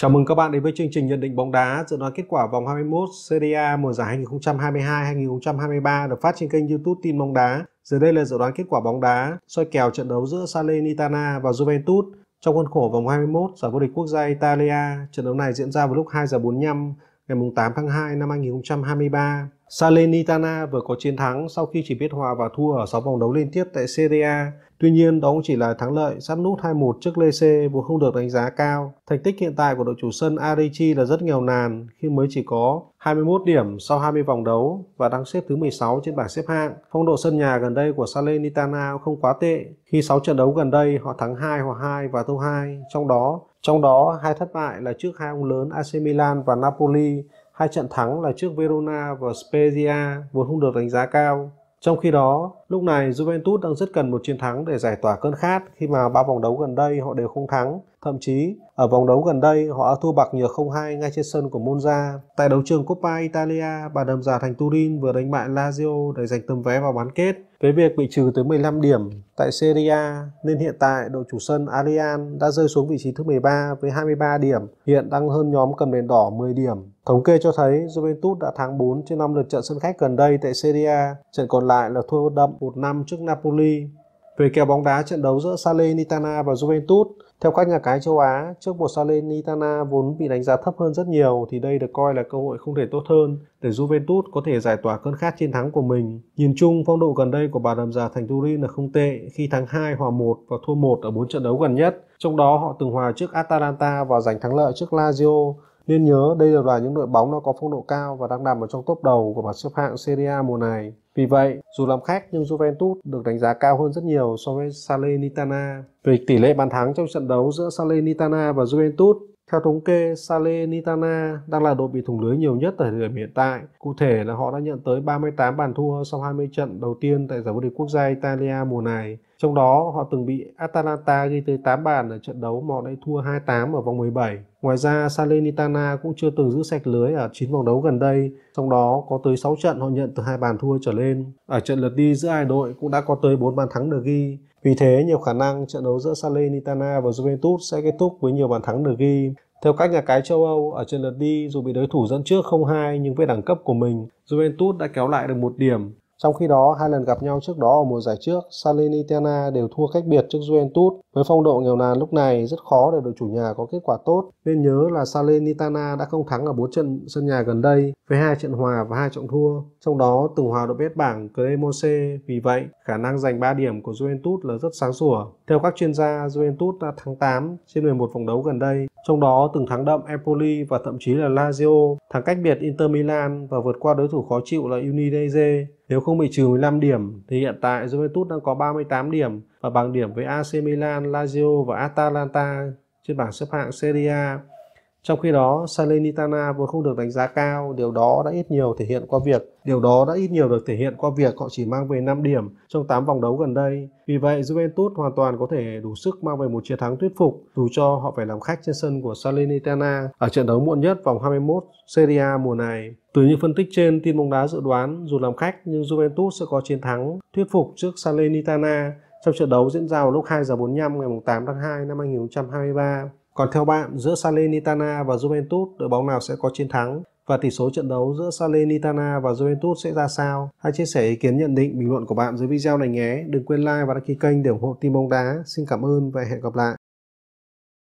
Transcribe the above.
Chào mừng các bạn đến với chương trình nhận định bóng đá dự đoán kết quả vòng 21 Serie A mùa giải 2022-2023 được phát trên kênh YouTube Tin bóng đá. Dưới đây là dự đoán kết quả bóng đá soi kèo trận đấu giữa Salernitana và Juventus trong khuôn khổ vòng 21 giải vô địch quốc gia Italia. Trận đấu này diễn ra vào lúc 2 giờ 45 ngày 8 tháng 2 năm 2023. Salernitana vừa có chiến thắng sau khi chỉ biết hòa và thua ở 6 vòng đấu liên tiếp tại Serie A. Tuy nhiên, đó cũng chỉ là thắng lợi sát nút 2-1 trước Lecce vốn không được đánh giá cao. Thành tích hiện tại của đội chủ sân Arici là rất nghèo nàn khi mới chỉ có 21 điểm sau 20 vòng đấu và đang xếp thứ 16 trên bảng xếp hạng. Phong độ sân nhà gần đây của Salernitana không quá tệ khi 6 trận đấu gần đây họ thắng 2 hòa 2 và thua 2, trong đó trong đó hai thất bại là trước hai ông lớn AC Milan và Napoli Hai trận thắng là trước Verona và Spezia vốn không được đánh giá cao. Trong khi đó, Lúc này Juventus đang rất cần một chiến thắng để giải tỏa cơn khát khi mà ba vòng đấu gần đây họ đều không thắng. Thậm chí ở vòng đấu gần đây họ đã thua bạc nhờ 0-2 ngay trên sân của Monza. Tại đấu trường Coppa Italia, bà đầm giả thành Turin vừa đánh bại Lazio để giành tấm vé vào bán kết. Với việc bị trừ tới 15 điểm tại Serie A nên hiện tại đội chủ sân Arian đã rơi xuống vị trí thứ 13 với 23 điểm, hiện đang hơn nhóm cầm đèn đỏ 10 điểm. Thống kê cho thấy Juventus đã thắng 4 trên 5 lượt trận sân khách gần đây tại Serie A, trận còn lại là thua đậm một năm trước Napoli. Về kèo bóng đá trận đấu giữa Salernitana và Juventus, theo các nhà cái châu Á, trước một Salernitana vốn bị đánh giá thấp hơn rất nhiều thì đây được coi là cơ hội không thể tốt hơn để Juventus có thể giải tỏa cơn khát chiến thắng của mình. Nhìn chung, phong độ gần đây của bà đầm già thành Turin là không tệ khi thắng 2 hòa 1 và thua 1 ở 4 trận đấu gần nhất. Trong đó họ từng hòa trước Atalanta và giành thắng lợi trước Lazio. Nên nhớ đây đều là những đội bóng nó có phong độ cao và đang nằm ở trong top đầu của bảng xếp hạng Serie A mùa này. Vì vậy, dù làm khách nhưng Juventus được đánh giá cao hơn rất nhiều so với Salernitana về tỷ lệ bàn thắng trong trận đấu giữa Salernitana và Juventus. Theo thống kê, Salernitana đang là đội bị thủng lưới nhiều nhất tại thời điểm hiện tại. Cụ thể là họ đã nhận tới 38 bàn thua sau 20 trận đầu tiên tại giải vô địch quốc gia Italia mùa này trong đó họ từng bị Atalanta ghi tới 8 bàn ở trận đấu mà họ đã thua 2-8 ở vòng 17. Ngoài ra Salernitana cũng chưa từng giữ sạch lưới ở 9 vòng đấu gần đây, trong đó có tới 6 trận họ nhận từ hai bàn thua trở lên. Ở trận lượt đi giữa hai đội cũng đã có tới 4 bàn thắng được ghi. Vì thế nhiều khả năng trận đấu giữa Salernitana và Juventus sẽ kết thúc với nhiều bàn thắng được ghi. Theo các nhà cái châu Âu, ở trận lượt đi dù bị đối thủ dẫn trước 0-2 nhưng với đẳng cấp của mình, Juventus đã kéo lại được một điểm trong khi đó, hai lần gặp nhau trước đó ở mùa giải trước, Salernitana đều thua cách biệt trước Juventus. Với phong độ nghèo nàn lúc này, rất khó để đội chủ nhà có kết quả tốt. Nên nhớ là Salernitana đã không thắng ở 4 trận sân nhà gần đây, với hai trận hòa và hai trận thua. Trong đó, từng hòa đội bét bảng Cremonese, vì vậy khả năng giành 3 điểm của Juventus là rất sáng sủa. Theo các chuyên gia, Juventus đã thắng 8 trên 11 vòng đấu gần đây, trong đó từng thắng đậm Empoli và thậm chí là Lazio, thắng cách biệt Inter Milan và vượt qua đối thủ khó chịu là Udinese. Nếu không bị trừ 15 điểm thì hiện tại Juventus đang có 38 điểm và bằng điểm với AC Milan, Lazio và Atalanta trên bảng xếp hạng Serie A. Trong khi đó, Salernitana vốn không được đánh giá cao, điều đó đã ít nhiều thể hiện qua việc điều đó đã ít nhiều được thể hiện qua việc họ chỉ mang về 5 điểm trong 8 vòng đấu gần đây. Vì vậy, Juventus hoàn toàn có thể đủ sức mang về một chiến thắng thuyết phục dù cho họ phải làm khách trên sân của Salernitana ở trận đấu muộn nhất vòng 21 Serie A mùa này. Từ những phân tích trên, tin bóng đá dự đoán dù làm khách nhưng Juventus sẽ có chiến thắng thuyết phục trước Salernitana trong trận đấu diễn ra vào lúc 2 giờ 45 ngày 8 tháng 2 năm 2023. Còn theo bạn, giữa Salernitana và Juventus, đội bóng nào sẽ có chiến thắng? Và tỷ số trận đấu giữa Salernitana và Juventus sẽ ra sao? Hãy chia sẻ ý kiến nhận định, bình luận của bạn dưới video này nhé. Đừng quên like và đăng ký kênh để ủng hộ Team bóng đá. Xin cảm ơn và hẹn gặp lại.